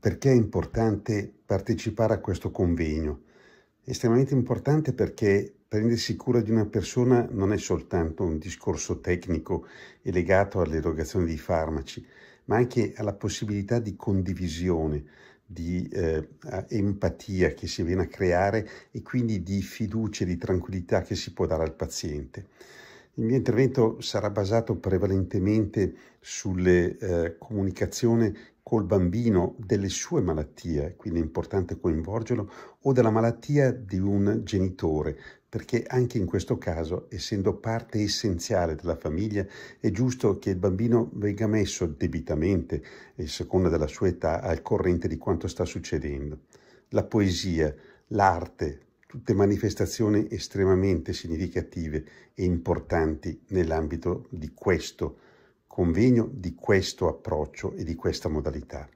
perché è importante partecipare a questo convegno? estremamente importante perché prendersi cura di una persona non è soltanto un discorso tecnico e legato all'erogazione di farmaci, ma anche alla possibilità di condivisione, di eh, empatia che si viene a creare e quindi di fiducia e di tranquillità che si può dare al paziente. Il mio intervento sarà basato prevalentemente sulle eh, comunicazione col bambino delle sue malattie, quindi è importante coinvolgerlo, o della malattia di un genitore, perché anche in questo caso, essendo parte essenziale della famiglia, è giusto che il bambino venga messo debitamente, a eh, seconda della sua età, al corrente di quanto sta succedendo. La poesia, l'arte, tutte manifestazioni estremamente significative e importanti nell'ambito di questo convegno di questo approccio e di questa modalità.